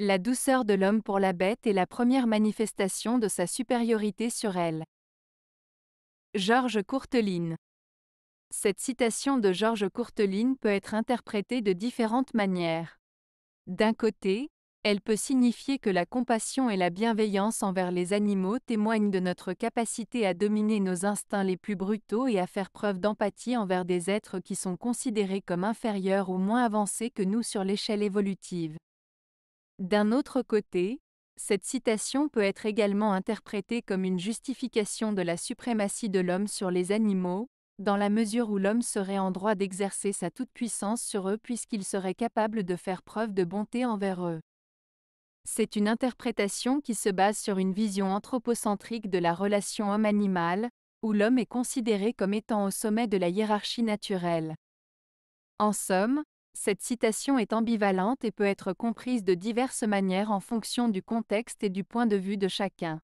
La douceur de l'homme pour la bête est la première manifestation de sa supériorité sur elle. Georges Courteline Cette citation de Georges Courteline peut être interprétée de différentes manières. D'un côté, elle peut signifier que la compassion et la bienveillance envers les animaux témoignent de notre capacité à dominer nos instincts les plus brutaux et à faire preuve d'empathie envers des êtres qui sont considérés comme inférieurs ou moins avancés que nous sur l'échelle évolutive. D'un autre côté, cette citation peut être également interprétée comme une justification de la suprématie de l'homme sur les animaux, dans la mesure où l'homme serait en droit d'exercer sa toute-puissance sur eux puisqu'il serait capable de faire preuve de bonté envers eux. C'est une interprétation qui se base sur une vision anthropocentrique de la relation homme-animal, où l'homme est considéré comme étant au sommet de la hiérarchie naturelle. En somme, cette citation est ambivalente et peut être comprise de diverses manières en fonction du contexte et du point de vue de chacun.